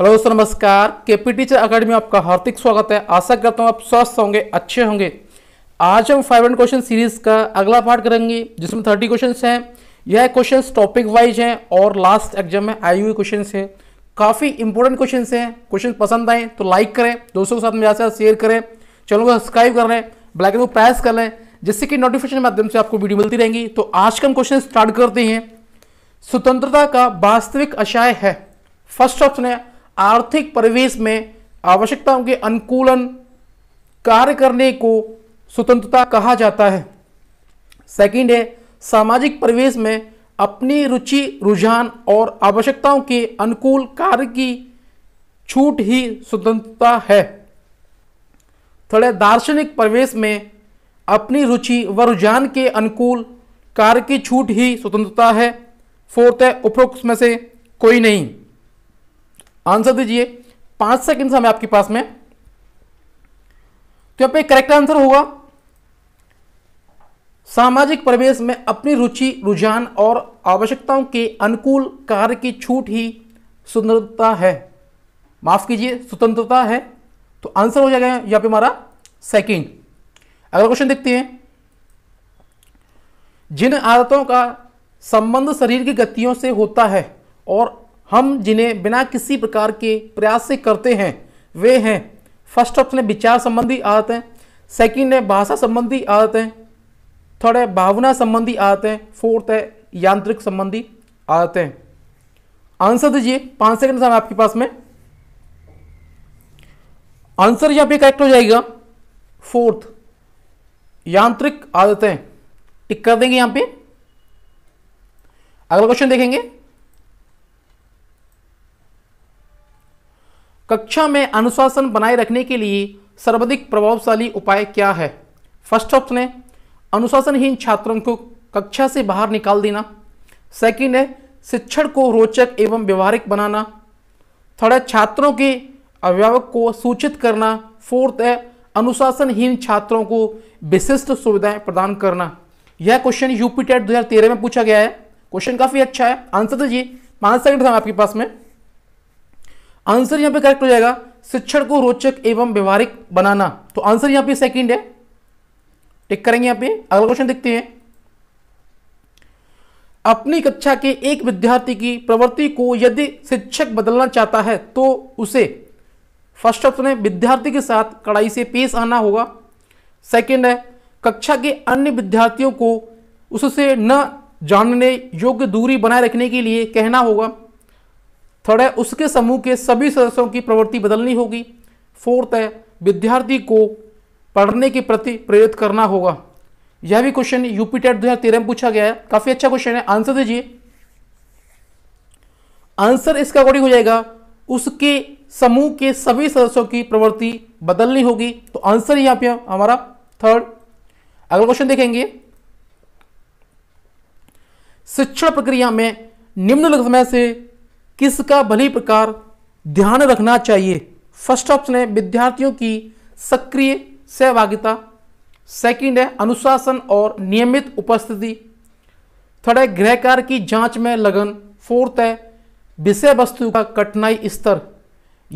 hello दोस्तों नमस्कार के पी टीचर अकेडमी में आपका हार्दिक स्वागत है आशा करता हूँ आप स्वस्थ होंगे अच्छे होंगे आज हम फाइव हंड्रेड क्वेश्चन सीरीज का अगला पार्ट करेंगे जिसमें थर्टी क्वेश्चन हैं यह क्वेश्चन टॉपिक वाइज हैं और लास्ट एग्जाम में आई हुए क्वेश्चन हैं काफ़ी इंपॉर्टेंट क्वेश्चन हैं क्वेश्चन पसंद आए तो लाइक करें दोस्तों के साथ मेरे साथ शेयर करें चैनल को सब्सक्राइब कर लें ब्लैक को प्रेस कर लें जिससे कि नोटिफिकेशन माध्यम से आपको वीडियो मिलती रहेंगी तो आज का हम क्वेश्चन स्टार्ट करते हैं स्वतंत्रता का वास्तविक आशय है फर्स्ट ऑप्शन है आर्थिक परिवेश में आवश्यकताओं के अनुकूलन कार्य करने को स्वतंत्रता कहा जाता है सेकंड है सामाजिक परिवेश में अपनी रुचि रुझान और आवश्यकताओं के अनुकूल कार्य की छूट ही स्वतंत्रता है थोड़े दार्शनिक परिवेश में अपनी रुचि व रुझान के अनुकूल कार्य की छूट ही स्वतंत्रता है फोर्थ है उपरोक्त में से कोई नहीं आंसर दीजिए पांच सेकंड समय आपके पास में तो यहां पे करेक्ट आंसर होगा सामाजिक परिवेश में अपनी रुचि रुझान और आवश्यकताओं के अनुकूल कार्य की छूट ही स्वतंत्रता है माफ कीजिए स्वतंत्रता है तो आंसर हो जाएगा यहां पे हमारा सेकंड अगला क्वेश्चन देखते हैं जिन आदतों का संबंध शरीर की गतियों से होता है और हम जिन्हें बिना किसी प्रकार के प्रयास से करते हैं वे हैं फर्स्ट ऑप्शन है विचार संबंधी आदतें सेकंड है भाषा संबंधी आदतें थर्ड है भावना संबंधी आदतें फोर्थ है यांत्रिक संबंधी आदतें आंसर दीजिए पांच सेकंड समय आपके पास में आंसर यहां पे करेक्ट हो जाएगा फोर्थ यांत्रिक आदतें टिक कर देंगे यहां पे अगला क्वेश्चन देखेंगे कक्षा में अनुशासन बनाए रखने के लिए सर्वाधिक प्रभावशाली उपाय क्या है फर्स्ट ऑप्शन है अनुशासनहीन छात्रों को कक्षा से बाहर निकाल देना सेकंड है शिक्षण को रोचक एवं व्यवहारिक बनाना थर्ड है छात्रों के अभिभावक को सूचित करना फोर्थ है अनुशासनहीन छात्रों को विशिष्ट सुविधाएं प्रदान करना यह क्वेश्चन यूपी टेट 2013 में पूछा गया है क्वेश्चन काफ़ी अच्छा है आंसर दीजिए पाँच सेकंड था आपके पास में आंसर यहां पे करेक्ट हो जाएगा शिक्षण को रोचक एवं व्यवहारिक बनाना तो आंसर यहां पे सेकंड है टिक करेंगे यहां पे अगला क्वेश्चन देखते हैं अपनी कक्षा के एक विद्यार्थी की प्रवृत्ति को यदि शिक्षक बदलना चाहता है तो उसे फर्स्ट ऑप्शन है विद्यार्थी के साथ कड़ाई से पेश आना होगा सेकेंड है कक्षा के अन्य विद्यार्थियों को उससे न जानने योग्य दूरी बनाए रखने के लिए कहना होगा थर्ड है उसके समूह के सभी सदस्यों की प्रवृत्ति बदलनी होगी फोर्थ है विद्यार्थी को पढ़ने के प्रति प्रेरित करना होगा यह भी क्वेश्चन यूपी टेट दो में पूछा गया है काफी अच्छा क्वेश्चन है आंसर दीजिए आंसर इसका अकॉर्डिंग हो जाएगा उसके समूह के सभी सदस्यों की प्रवृत्ति बदलनी होगी तो आंसर यहां पे हमारा थर्ड अगला क्वेश्चन देखेंगे शिक्षण प्रक्रिया में निम्नलिखित में से किसका भली प्रकार ध्यान रखना चाहिए फर्स्ट ऑप्शन है विद्यार्थियों की सक्रिय सहभागिता सेकंड है अनुशासन और नियमित उपस्थिति थर्ड है गृह कार्य की जांच में लगन फोर्थ है विषय वस्तु का कठिनाई स्तर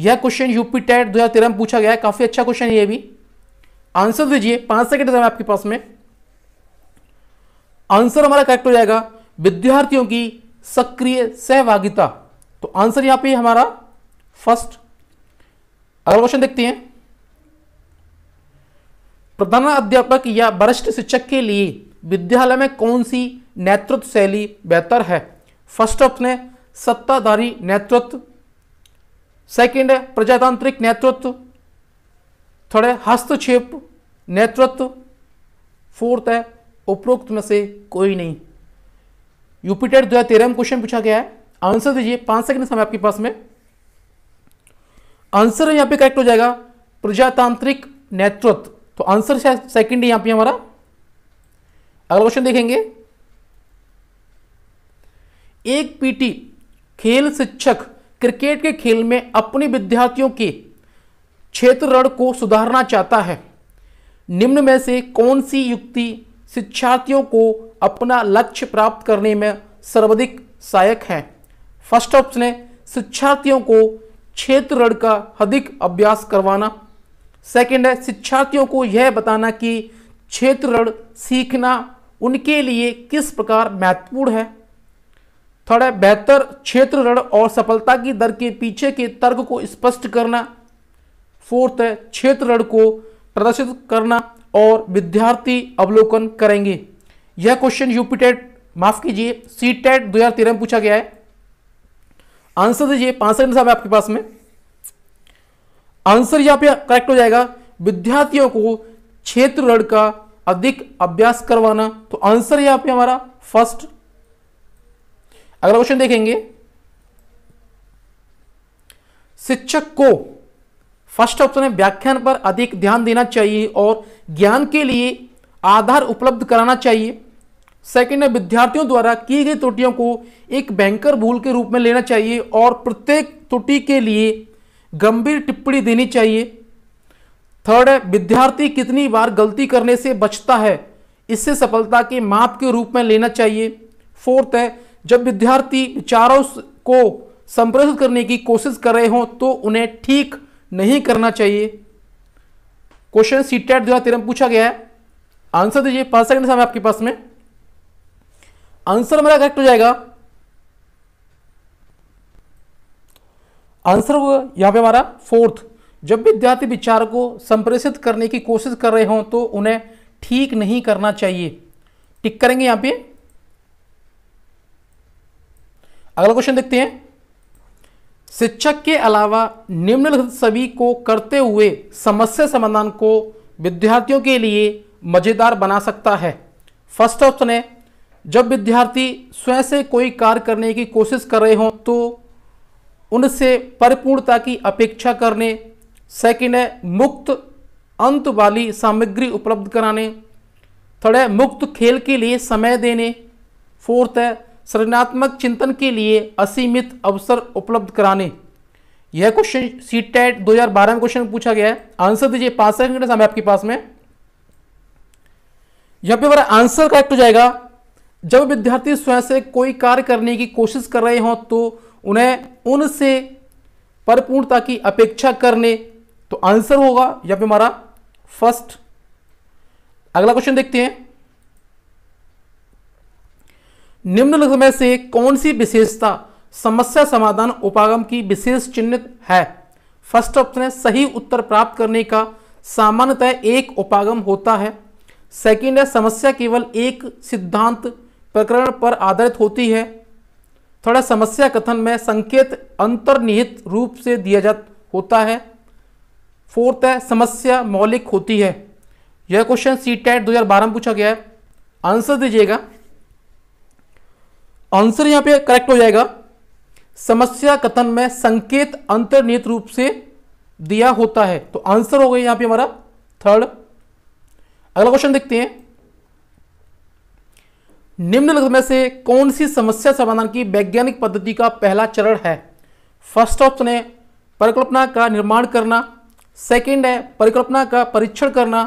यह क्वेश्चन यूपी टेट दो हजार में पूछा गया है काफ़ी अच्छा क्वेश्चन है ये भी आंसर दीजिए पांच सेकेंड समय आपके पास में आंसर हमारा करेक्ट हो जाएगा विद्यार्थियों की सक्रिय सहभागिता तो आंसर यहां पे हमारा फर्स्ट अगला क्वेश्चन देखते हैं प्रधान अध्यापक या वरिष्ठ शिक्षक के लिए विद्यालय में कौन सी नेतृत्व शैली बेहतर है फर्स्ट ऑप्शन है सत्ताधारी नेतृत्व सेकंड है प्रजातांत्रिक नेतृत्व थर्ड है हस्तक्षेप नेतृत्व फोर्थ है उपरोक्त में से कोई नहीं यूपीटेट दो हजार तेरह में क्वेश्चन पूछा गया है आंसर दीजिए पांच सेकंड समय आपके पास में आंसर यहां पे करेक्ट हो जाएगा प्रजातांत्रिक नेतृत्व तो आंसर सेकंड यहां पे हमारा अगला क्वेश्चन देखेंगे एक पीटी खेल शिक्षक क्रिकेट के खेल में अपने विद्यार्थियों के क्षेत्र रण को सुधारना चाहता है निम्न में से कौन सी युक्ति शिक्षार्थियों को अपना लक्ष्य प्राप्त करने में सर्वाधिक सहायक है फर्स्ट ऑप्शन है शिक्षार्थियों को क्षेत्र ऋण का अधिक अभ्यास करवाना सेकंड है शिक्षार्थियों को यह बताना कि क्षेत्र ऋण सीखना उनके लिए किस प्रकार महत्वपूर्ण है थर्ड है बेहतर क्षेत्र ऋण और सफलता की दर के पीछे के तर्क को स्पष्ट करना फोर्थ है क्षेत्र ऋण को प्रदर्शित करना और विद्यार्थी अवलोकन करेंगे यह क्वेश्चन यूपी टेट माफ कीजिए सी टेट e दो में पूछा गया है आंसर दीजिए पांच सेकंड साहब आपके पास में आंसर यहां पे करेक्ट हो जाएगा विद्यार्थियों को क्षेत्र ऋण का अधिक अभ्यास करवाना तो आंसर यहां पे हमारा फर्स्ट अगला क्वेश्चन देखेंगे शिक्षक को फर्स्ट ऑप्शन है व्याख्यान पर अधिक ध्यान देना चाहिए और ज्ञान के लिए आधार उपलब्ध कराना चाहिए सेकंड है विद्यार्थियों द्वारा की गई त्रुटियों को एक बैंकर भूल के रूप में लेना चाहिए और प्रत्येक त्रुटि के लिए गंभीर टिप्पणी देनी चाहिए थर्ड है विद्यार्थी कितनी बार गलती करने से बचता है इससे सफलता के माप के रूप में लेना चाहिए फोर्थ है जब विद्यार्थी विचारों को संप्रेषित करने की कोशिश कर रहे हों तो उन्हें ठीक नहीं करना चाहिए क्वेश्चन सीटेट द्वारा दो पूछा गया है आंसर दीजिए पांच सेकंड समय आपके पास में आंसर हमारा करेक्ट हो जाएगा आंसर होगा यहां पे हमारा फोर्थ जब विद्यार्थी विचार को संप्रेषित करने की कोशिश कर रहे हो तो उन्हें ठीक नहीं करना चाहिए टिक करेंगे यहां पे अगला क्वेश्चन देखते हैं शिक्षक के अलावा निम्नलिखित सभी को करते हुए समस्या समाधान को विद्यार्थियों के लिए मजेदार बना सकता है फर्स्ट ऑप्शन है जब विद्यार्थी स्वयं से कोई कार्य करने की कोशिश कर रहे हों तो उनसे परिपूर्णता की अपेक्षा करने सेकंड है मुक्त अंत वाली सामग्री उपलब्ध कराने थर्ड है मुक्त खेल के लिए समय देने फोर्थ है सृजनात्मक चिंतन के लिए असीमित अवसर उपलब्ध कराने यह क्वेश्चन सी टेट दो में क्वेश्चन पूछा गया है आंसर दीजिए पांच सेकंड समय आपके पास में यहां पे हमारा आंसर करेक्ट हो जाएगा जब विद्यार्थी स्वयं से कोई कार्य करने की कोशिश कर रहे हों तो उन्हें उनसे परिपूर्णता की अपेक्षा करने तो आंसर होगा या फिर हमारा फर्स्ट अगला क्वेश्चन देखते हैं निम्नलिखित में से कौन सी विशेषता समस्या समाधान उपागम की विशेष चिन्हित है फर्स्ट ऑप्शन है सही उत्तर प्राप्त करने का सामान्यतः एक उपागम होता है सेकंड है समस्या केवल एक सिद्धांत प्रकरण पर आधारित होती है थोड़ा समस्या कथन में संकेत अंतर्निहित रूप से दिया जा होता है फोर्थ है समस्या मौलिक होती है यह क्वेश्चन सी टैट दो में पूछा गया है आंसर दीजिएगा आंसर यहां पे करेक्ट हो जाएगा समस्या कथन में संकेत अंतर्निहित रूप से दिया होता है तो आंसर हो गया यहां पे हमारा थर्ड अगला क्वेश्चन देखते हैं निम्नलिखित में से कौन सी समस्या समाधान की वैज्ञानिक पद्धति का पहला चरण है फर्स्ट ऑप्शन है परिकल्पना का निर्माण करना सेकंड है परिकल्पना का परीक्षण करना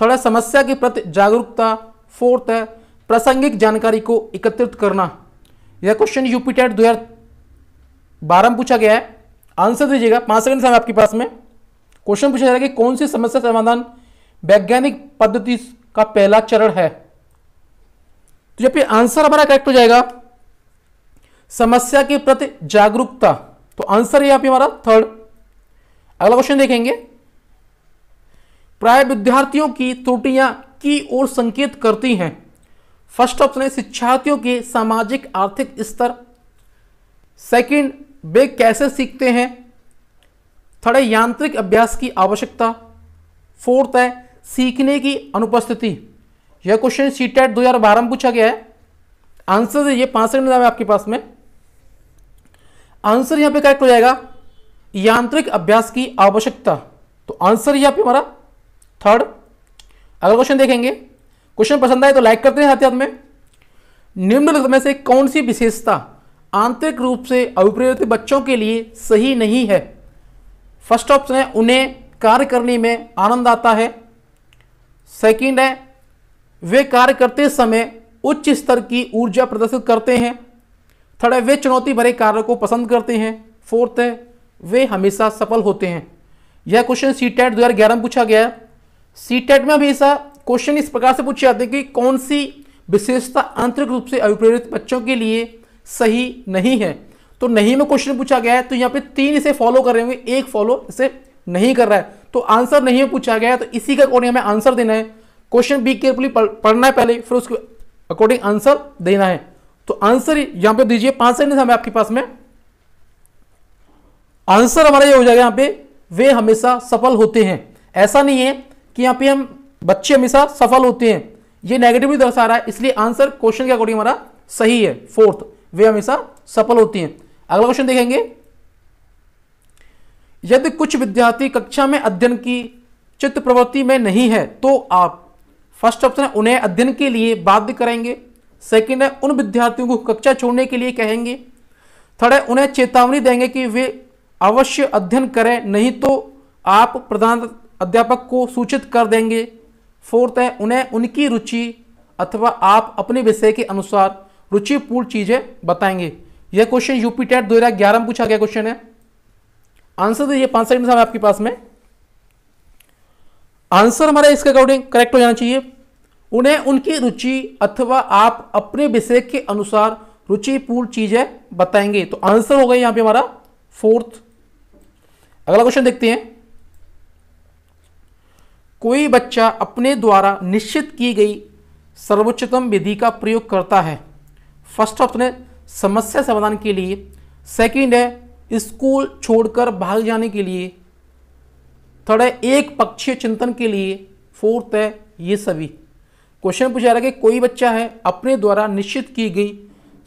थर्ड है समस्या के प्रति जागरूकता फोर्थ है प्रासंगिक जानकारी को एकत्रित करना यह क्वेश्चन यूपी दो बारह में पूछा गया है आंसर दीजिएगा पाँच सेकंड समय आपके पास में क्वेश्चन पूछा जा रहा है कि कौन सी समस्या समाधान वैज्ञानिक पद्धति का पहला चरण है तो जब ये आंसर हमारा करेक्ट हो जाएगा समस्या के प्रति जागरूकता तो आंसर है यहाँ पे हमारा थर्ड अगला क्वेश्चन देखेंगे प्राय विद्यार्थियों की त्रुटियां की ओर संकेत करती हैं फर्स्ट ऑप्शन है शिक्षार्थियों के सामाजिक आर्थिक स्तर सेकंड वे कैसे सीखते हैं थर्ड है यांत्रिक अभ्यास की आवश्यकता फोर्थ है सीखने की अनुपस्थिति यह क्वेश्चन सी टेट दो हजार बारह में पूछा गया है आंसर ये पांच सेकंड है आपके पास में आंसर यहां पे करेक्ट हो जाएगा यांत्रिक अभ्यास की आवश्यकता तो आंसर यहां पे हमारा थर्ड अगला क्वेश्चन देखेंगे क्वेश्चन पसंद आए तो लाइक करते हैं हाथ हाथ में निम्नलिखित में से कौन सी विशेषता आंतरिक रूप से अभिप्रेरित बच्चों के लिए सही नहीं है फर्स्ट ऑप्शन है उन्हें कार्य करने में आनंद आता है सेकंड है वे कार्य करते समय उच्च स्तर की ऊर्जा प्रदर्शित करते हैं थर्ड है वे चुनौती भरे कार्यों को पसंद करते हैं फोर्थ है वे हमेशा सफल होते हैं यह क्वेश्चन सी टेट दो में पूछा गया है सी टेट में हमेशा क्वेश्चन इस प्रकार से पूछे जाते हैं कि कौन सी विशेषता आंतरिक रूप से अभिप्रेरित बच्चों के लिए सही नहीं है तो नहीं में क्वेश्चन पूछा गया है तो यहाँ पे तीन इसे फॉलो कर रहे होंगे एक फॉलो इसे नहीं कर रहा है तो आंसर नहीं में पूछा गया है तो इसी का कौन हमें आंसर देना है क्वेश्चन बी केयरफुली पढ़ना है पहले फिर उसके अकॉर्डिंग आंसर देना है तो आंसर यहां पे दीजिए पांच सेंटेंस हमें आपके पास में आंसर हमारा ये हो जाएगा यहां पे वे हमेशा सफल होते हैं ऐसा नहीं है कि यहां पे हम बच्चे हमेशा सफल होते हैं ये भी दर्शा रहा है इसलिए आंसर क्वेश्चन के अकॉर्डिंग हमारा सही है फोर्थ वे हमेशा सफल होती हैं अगला क्वेश्चन देखेंगे यदि कुछ विद्यार्थी कक्षा में अध्ययन की चित्त प्रवृत्ति में नहीं है तो आप फर्स्ट ऑप्शन है उन्हें अध्ययन के लिए बाध्य करेंगे सेकंड है उन विद्यार्थियों को कक्षा छोड़ने के लिए कहेंगे थर्ड है उन्हें चेतावनी देंगे कि वे अवश्य अध्ययन करें नहीं तो आप प्रधान अध्यापक को सूचित कर देंगे फोर्थ है उन्हें उनकी रुचि अथवा आप अपने विषय के अनुसार रुचिपूर्ण चीज़ें बताएंगे यह क्वेश्चन यूपी टेट दो में पूछा गया क्वेश्चन है आंसर दीजिए पांच सेकंड साहब आपके पास में आंसर हमारा इसके अकॉर्डिंग करेक्ट हो जाना चाहिए उन्हें उनकी रुचि अथवा आप अपने विषय के अनुसार रुचिपूर्ण चीजें बताएंगे तो आंसर हो गई यहां पे हमारा फोर्थ अगला क्वेश्चन देखते हैं कोई बच्चा अपने द्वारा निश्चित की गई सर्वोच्चतम विधि का प्रयोग करता है फर्स्ट ऑप्शन है समस्या समाधान के लिए सेकंड है स्कूल छोड़कर भाग जाने के लिए थर्ड है एक पक्षीय चिंतन के लिए फोर्थ है ये सभी क्वेश्चन पूछा जा रहा है कि कोई बच्चा है अपने द्वारा निश्चित की गई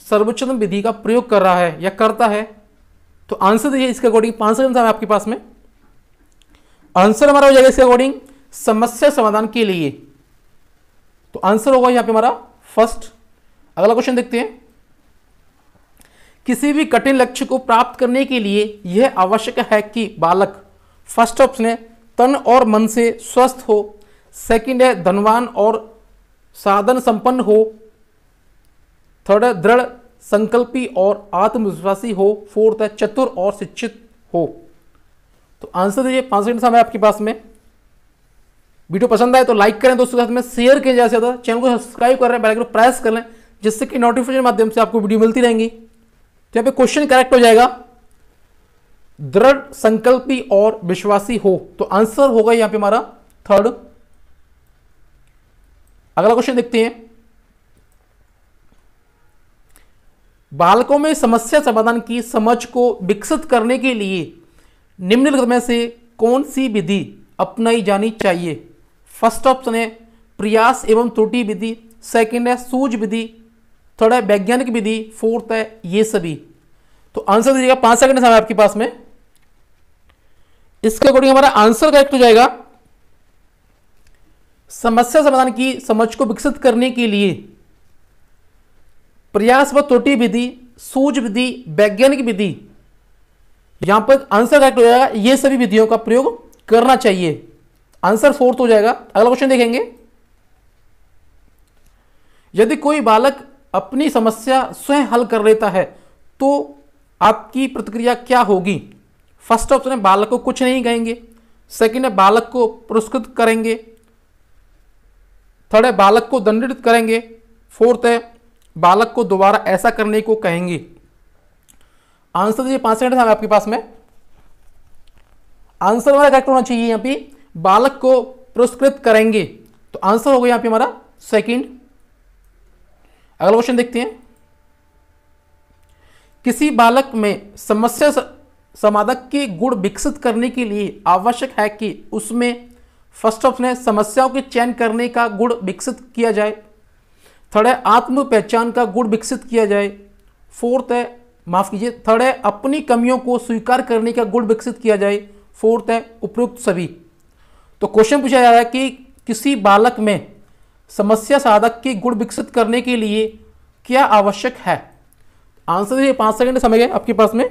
सर्वोच्चतम विधि का प्रयोग कर रहा है या करता है तो आंसर दीजिए इसके अकॉर्डिंग पांच सेकंड है आपके पास में आंसर हमारा हो जाएगा इसके अकॉर्डिंग समस्या समाधान के लिए तो आंसर होगा यहां पे हमारा फर्स्ट अगला क्वेश्चन देखते हैं किसी भी कठिन लक्ष्य को प्राप्त करने के लिए यह आवश्यक है कि बालक फर्स्ट ऑप्शन है तन और मन से स्वस्थ हो सेकंड है धनवान और साधन संपन्न हो थर्ड है दृढ़ संकल्पी और आत्मविश्वासी हो फोर्थ है चतुर और शिक्षित हो तो आंसर दीजिए पांच सेकंड समय आपके पास में वीडियो पसंद आए तो लाइक करें दोस्तों के साथ में शेयर किया जाए ज़्यादा चैनल को सब्सक्राइब कर रहे हैं प्रेस कर लें जिससे कि नोटिफिकेशन माध्यम से आपको वीडियो मिलती रहेंगी तो यहाँ पे क्वेश्चन करेक्ट हो जाएगा दृढ़ संकल्पी और विश्वासी हो तो आंसर होगा यहां पे हमारा थर्ड अगला क्वेश्चन देखते हैं बालकों में समस्या समाधान की समझ को विकसित करने के लिए निम्नलिखित में से कौन सी विधि अपनाई जानी चाहिए फर्स्ट ऑप्शन है प्रयास एवं त्रुटि विधि सेकंड है सूझ विधि थर्ड है वैज्ञानिक विधि फोर्थ है ये सभी तो आंसर दीजिएगा पांच सेकंड समय आपके पास में इसके अकॉर्डिंग हमारा आंसर करेक्ट हो जाएगा समस्या समाधान की समझ को विकसित करने के लिए प्रयास व त्रुटि विधि सूझ विधि वैज्ञानिक विधि यहां पर आंसर करेक्ट हो जाएगा ये सभी विधियों का प्रयोग करना चाहिए आंसर फोर्थ हो जाएगा अगला क्वेश्चन देखेंगे यदि कोई बालक अपनी समस्या स्वयं हल कर लेता है तो आपकी प्रतिक्रिया क्या होगी फर्स्ट ऑप्शन है बालक को कुछ नहीं कहेंगे सेकंड है बालक को पुरस्कृत करेंगे थर्ड है बालक को दंडित करेंगे फोर्थ है बालक को दोबारा ऐसा करने को कहेंगे आंसर दीजिए पांच सेकंड आपके पास में आंसर हमारा करेक्ट होना चाहिए यहां पे बालक को पुरस्कृत करेंगे तो आंसर हो गया पर पे हमारा सेकंड अगला क्वेश्चन देखते हैं किसी बालक में समस्या समाधक के गुण विकसित करने के लिए आवश्यक है कि उसमें फर्स्ट ऑप्शन है समस्याओं के चयन करने का गुण विकसित किया जाए थर्ड है आत्म पहचान का गुण विकसित किया जाए फोर्थ है माफ़ कीजिए थर्ड है अपनी कमियों को स्वीकार करने का गुण विकसित किया जाए फोर्थ है उपयुक्त सभी तो क्वेश्चन पूछा जा रहा है कि किसी बालक में समस्या साधक के गुण विकसित करने के लिए क्या आवश्यक है आंसर दीजिए पाँच सेकंड समय है आपके पास में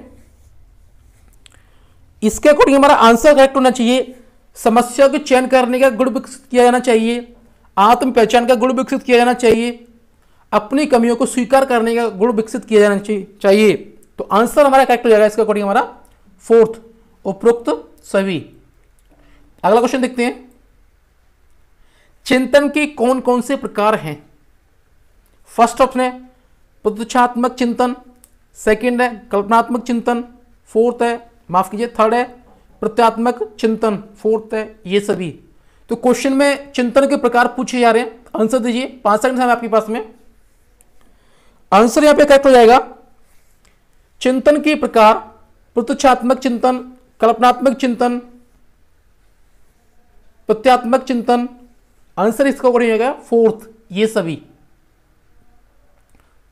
इसके अकॉर्डिंग हमारा आंसर करेक्ट होना चाहिए समस्या के चयन करने का गुण विकसित किया जाना चाहिए आत्म पहचान का गुण विकसित किया जाना चाहिए अपनी कमियों को स्वीकार करने का गुण विकसित किया जाना चाहिए तो आंसर हमारा करेक्ट हो जाएगा इसके अकॉर्डिंग हमारा फोर्थ उपरोक्त सभी अगला क्वेश्चन देखते हैं चिंतन के कौन कौन से प्रकार हैं फर्स्ट ऑप्शन है प्रत्यक्षात्मक चिंतन सेकंड है कल्पनात्मक चिंतन फोर्थ है माफ कीजिए थर्ड है प्रत्यात्मक चिंतन फोर्थ है ये सभी तो क्वेश्चन में चिंतन के प्रकार पूछे जा रहे हैं आंसर दीजिए पांच सेकंड समय आपके पास में आंसर यहां पे करेक्ट हो जाएगा चिंतन के प्रकार प्रत्यक्षात्मक चिंतन कल्पनात्मक चिंतन प्रत्यात्मक चिंतन आंसर इसका हो जाएगा फोर्थ ये सभी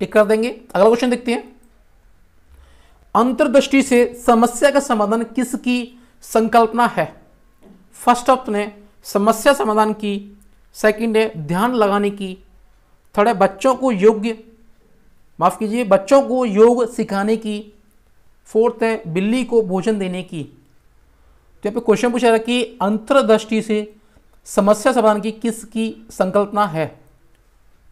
टिक कर देंगे अगला क्वेश्चन देखते हैं अंतर्दृष्टि से समस्या का समाधान किसकी संकल्पना है फर्स्ट ऑप्शन है समस्या समाधान की सेकंड है ध्यान लगाने की थर्ड है बच्चों को योग्य माफ़ कीजिए बच्चों को योग सिखाने की फोर्थ है बिल्ली को भोजन देने की तो यहाँ पे क्वेश्चन पूछा रहा कि अंतर्दृष्टि से समस्या समाधान की किसकी संकल्पना है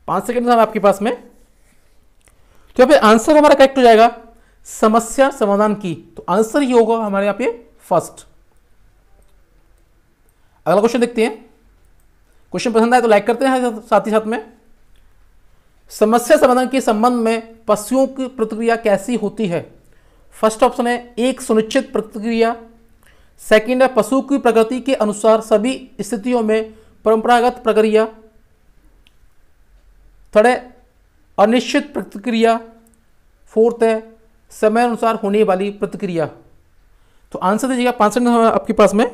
पांच सेकेंड आपके पास में तो यहाँ पे आंसर हमारा करेक्ट हो जाएगा समस्या समाधान की तो आंसर ही होगा हमारे यहां पे फर्स्ट अगला क्वेश्चन देखते हैं क्वेश्चन पसंद आए तो लाइक करते हैं साथ ही साथ में समस्या समाधान के संबंध में पशुओं की प्रतिक्रिया कैसी होती है फर्स्ट ऑप्शन है एक सुनिश्चित प्रतिक्रिया सेकंड है पशु की प्रकृति के अनुसार सभी स्थितियों में परंपरागत प्रक्रिया थर्ड है अनिश्चित प्रतिक्रिया फोर्थ है समय अनुसार होने वाली प्रतिक्रिया तो आंसर दीजिएगा पांच आपके पास में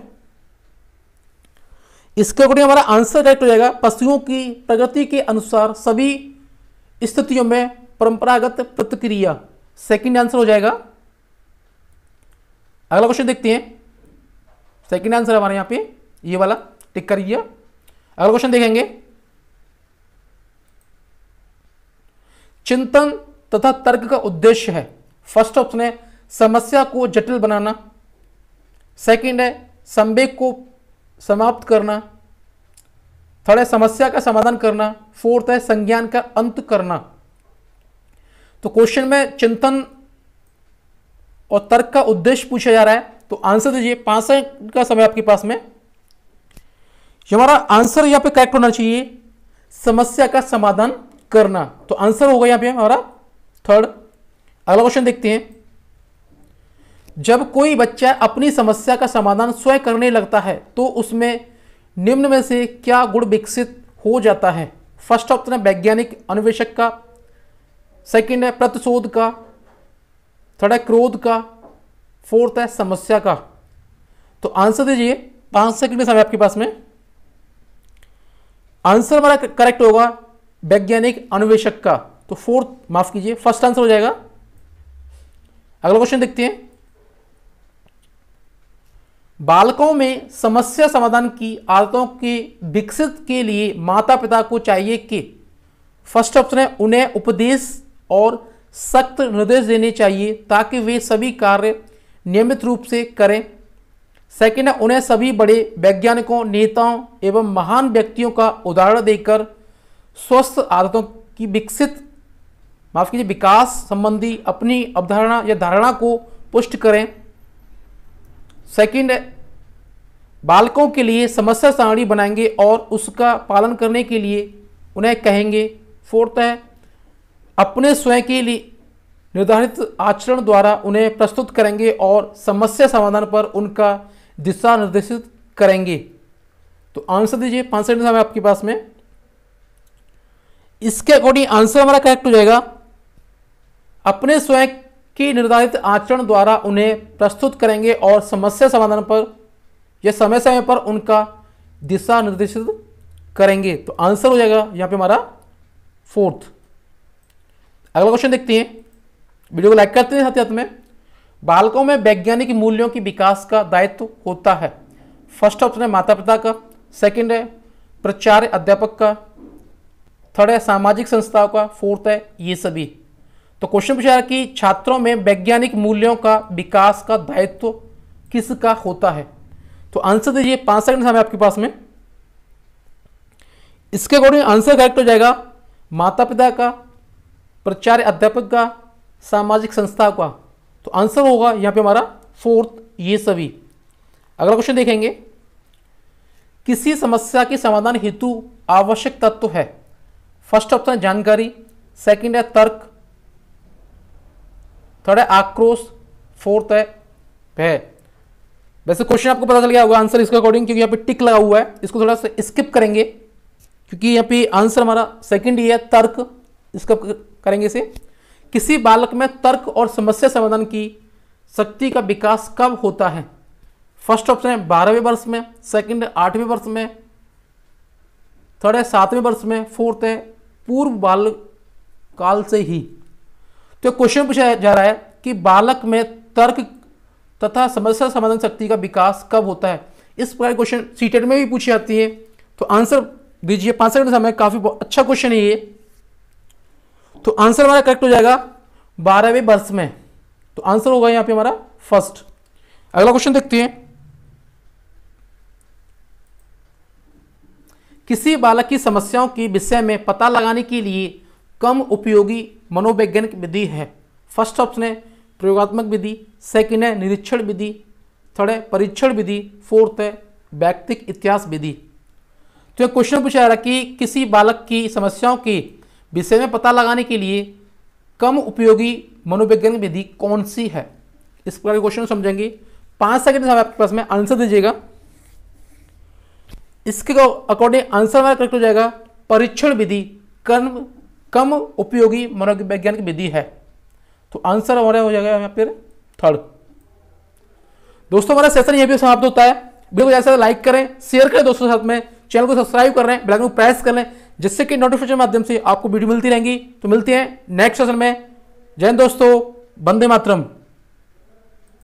इसके अकॉर्डिंग हमारा आंसर करेक्ट हो जाएगा पशुओं की प्रगति के अनुसार सभी स्थितियों में परंपरागत प्रतिक्रिया सेकंड आंसर हो जाएगा अगला क्वेश्चन देखते हैं सेकंड आंसर हमारे यहां पे ये वाला टिक करिए अगला क्वेश्चन देखेंगे चिंतन तथा तर्क का उद्देश्य है फर्स्ट ऑप्शन है समस्या को जटिल बनाना सेकंड है संवेग को समाप्त करना थर्ड है समस्या का समाधान करना फोर्थ है संज्ञान का अंत करना तो क्वेश्चन में चिंतन और तर्क का उद्देश्य पूछा जा रहा है तो आंसर दीजिए पांच सेकंड का समय आपके पास में हमारा आंसर यहां पे करेक्ट होना चाहिए समस्या का समाधान करना तो आंसर होगा यहां पे हमारा थर्ड अगला क्वेश्चन देखते हैं जब कोई बच्चा अपनी समस्या का समाधान स्वयं करने लगता है तो उसमें निम्न में से क्या गुण विकसित हो जाता है फर्स्ट ऑप्शन है वैज्ञानिक अन्वेषक का सेकंड है प्रतिशोध का थर्ड है क्रोध का फोर्थ है समस्या का तो आंसर दीजिए पांच सेकंड में समय आपके पास में आंसर हमारा करेक्ट होगा वैज्ञानिक अन्वेषक का तो फोर्थ माफ कीजिए फर्स्ट आंसर हो जाएगा अगला क्वेश्चन देखते हैं बालकों में समस्या समाधान की आदतों के विकसित के लिए माता पिता को चाहिए कि फर्स्ट ऑप्शन है उन्हें उपदेश और सख्त निर्देश देने चाहिए ताकि वे सभी कार्य नियमित रूप से करें सेकेंड है उन्हें सभी बड़े वैज्ञानिकों नेताओं एवं महान व्यक्तियों का उदाहरण देकर स्वस्थ आदतों की विकसित माफ कीजिए विकास संबंधी अपनी अवधारणा या धारणा को पुष्ट करें सेकंड बालकों के लिए समस्या सारणी बनाएंगे और उसका पालन करने के लिए उन्हें कहेंगे फोर्थ है अपने स्वयं के लिए निर्धारित आचरण द्वारा उन्हें प्रस्तुत करेंगे और समस्या समाधान पर उनका दिशा निर्देशित करेंगे तो आंसर दीजिए पांच सेकंड समय आपके पास में इसके अकॉर्डिंग आंसर हमारा करेक्ट हो जाएगा अपने स्वयं की निर्धारित आचरण द्वारा उन्हें प्रस्तुत करेंगे और समस्या समाधान पर या समय समय पर उनका दिशा निर्देशित करेंगे तो आंसर हो जाएगा यहाँ पे हमारा फोर्थ अगला क्वेश्चन देखते हैं वीडियो को लाइक करते हैं साथ ही में बालकों में वैज्ञानिक मूल्यों के विकास का दायित्व होता है फर्स्ट ऑप्शन है माता पिता का सेकंड है प्रचार अध्यापक का थर्ड है सामाजिक संस्थाओं का फोर्थ है ये सभी तो क्वेश्चन पूछा कि छात्रों में वैज्ञानिक मूल्यों का विकास का दायित्व किसका होता है तो आंसर दीजिए पांच सेकंड समय आपके पास में इसके अकॉर्डिंग आंसर करेक्ट हो जाएगा माता पिता का प्राचार्य अध्यापक का सामाजिक संस्था का तो आंसर होगा यहां पे हमारा फोर्थ ये सभी अगला क्वेश्चन देखेंगे किसी समस्या के समाधान हेतु आवश्यक तत्व है फर्स्ट ऑप्शन जानकारी सेकंड है तर्क थर्ड है आक्रोश फोर्थ है भय वैसे क्वेश्चन आपको पता चल गया होगा आंसर इसके अकॉर्डिंग क्योंकि यहाँ पे टिक लगा हुआ है इसको थोड़ा सा स्किप करेंगे क्योंकि यहाँ पे आंसर हमारा सेकंड ये है तर्क स्किप करेंगे इसे किसी बालक में तर्क और समस्या समाधान की शक्ति का विकास कब होता है फर्स्ट ऑप्शन है बारहवें वर्ष में सेकेंड आठवें वर्ष में थर्ड है सातवें वर्ष में फोर्थ है पूर्व बाल काल से ही तो क्वेश्चन पूछा जा रहा है कि बालक में तर्क तथा समस्या समाधान शक्ति का विकास कब होता है इस प्रकार क्वेश्चन सीटेट e में भी पूछी जाती है तो आंसर दीजिए पांच सेकंड समय काफ़ी अच्छा क्वेश्चन है ये तो आंसर हमारा करेक्ट हो जाएगा बारहवें वर्ष में तो आंसर होगा यहां पे हमारा फर्स्ट अगला क्वेश्चन देखते हैं किसी बालक की समस्याओं के विषय में पता लगाने के लिए कम उपयोगी मनोवैज्ञानिक विधि है फर्स्ट ऑप्शन है प्रयोगात्मक विधि सेकेंड है निरीक्षण विधि थर्ड है परीक्षण विधि फोर्थ है व्यक्तिक इतिहास विधि तो यह क्वेश्चन पूछा जा रहा कि किसी बालक की समस्याओं के विषय में पता लगाने के लिए कम उपयोगी मनोवैज्ञानिक विधि कौन सी है इस प्रकार के क्वेश्चन समझेंगे पांच सेकेंड समय आपके पास में आंसर दीजिएगा इसके अकॉर्डिंग आंसर हमारा करेक्ट हो जाएगा परीक्षण विधि कर्म कम उपयोगी मनोवैज्ञानिक विधि है तो आंसर हमारा हो जाएगा यहाँ पर थर्ड दोस्तों हमारा सेशन यह भी समाप्त होता है वीडियो ज़्यादा लाइक करें शेयर करें दोस्तों साथ में चैनल को सब्सक्राइब कर रहे हैं बेलाइकन को प्रेस कर लें जिससे कि नोटिफिकेशन माध्यम से आपको वीडियो मिलती रहेंगी तो मिलते हैं नेक्स्ट सेशन में जय दोस्तों बंदे मातरम